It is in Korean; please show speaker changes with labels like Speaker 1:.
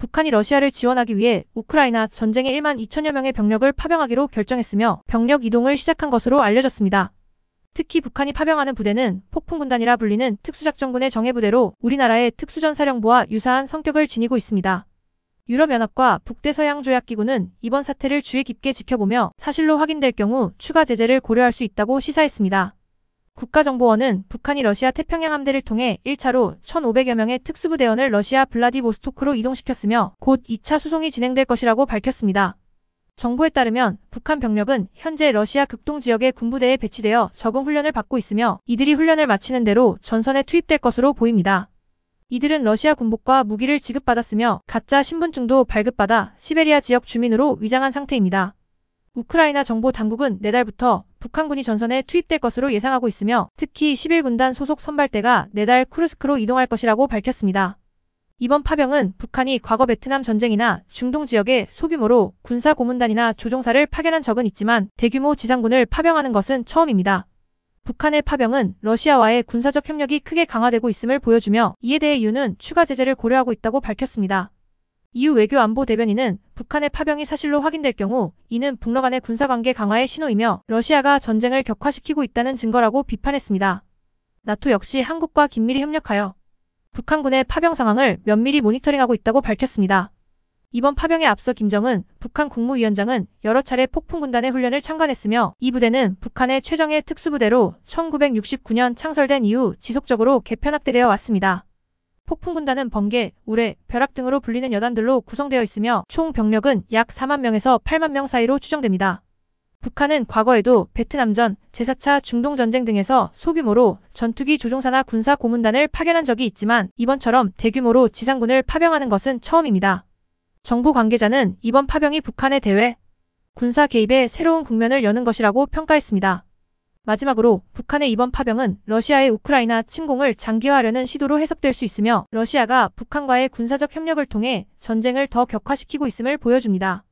Speaker 1: 북한이 러시아를 지원하기 위해 우크라이나 전쟁에 1만 2천여 명의 병력을 파병하기로 결정했으며 병력 이동을 시작한 것으로 알려졌습니다. 특히 북한이 파병하는 부대는 폭풍군단이라 불리는 특수작전군의 정예부대로 우리나라의 특수전사령부와 유사한 성격을 지니고 있습니다. 유럽연합과 북대서양조약기구는 이번 사태를 주의 깊게 지켜보며 사실로 확인될 경우 추가 제재를 고려할 수 있다고 시사했습니다. 국가정보원은 북한이 러시아 태평양 함대를 통해 1차로 1,500여 명의 특수부대원을 러시아 블라디보스토크로 이동시켰으며 곧 2차 수송이 진행될 것이라고 밝혔습니다. 정부에 따르면 북한 병력은 현재 러시아 극동 지역의 군부대에 배치되어 적응 훈련을 받고 있으며 이들이 훈련을 마치는 대로 전선에 투입될 것으로 보입니다. 이들은 러시아 군복과 무기를 지급받았으며 가짜 신분증도 발급받아 시베리아 지역 주민으로 위장한 상태입니다. 우크라이나 정보 당국은 내달부터 북한군이 전선에 투입될 것으로 예상하고 있으며 특히 11군단 소속 선발대가 내달 쿠르스크로 이동할 것이라고 밝혔습니다. 이번 파병은 북한이 과거 베트남 전쟁이나 중동 지역에 소규모로 군사 고문단이나 조종사를 파견한 적은 있지만 대규모 지상군을 파병하는 것은 처음입니다. 북한의 파병은 러시아와의 군사적 협력이 크게 강화되고 있음을 보여주며 이에 대해 유는 추가 제재를 고려하고 있다고 밝혔습니다. 이후 외교안보 대변인은 북한의 파병이 사실로 확인될 경우 이는 북러 간의 군사관계 강화의 신호이며 러시아가 전쟁을 격화시키고 있다는 증거라고 비판했습니다. 나토 역시 한국과 긴밀히 협력하여 북한군의 파병 상황을 면밀히 모니터링하고 있다고 밝혔습니다. 이번 파병에 앞서 김정은 북한 국무위원장은 여러 차례 폭풍군단의 훈련을 참관했으며 이 부대는 북한의 최정예 특수부대로 1969년 창설된 이후 지속적으로 개편확대되어 왔습니다. 폭풍군단은 번개, 우레, 벼락 등으로 불리는 여단들로 구성되어 있으며 총 병력은 약 4만 명에서 8만 명 사이로 추정됩니다. 북한은 과거에도 베트남전, 제4차 중동전쟁 등에서 소규모로 전투기 조종사나 군사 고문단을 파견한 적이 있지만 이번처럼 대규모로 지상군을 파병하는 것은 처음입니다. 정부 관계자는 이번 파병이 북한의 대외, 군사 개입에 새로운 국면을 여는 것이라고 평가했습니다. 마지막으로 북한의 이번 파병은 러시아의 우크라이나 침공을 장기화하려는 시도로 해석될 수 있으며 러시아가 북한과의 군사적 협력을 통해 전쟁을 더 격화시키고 있음을 보여줍니다.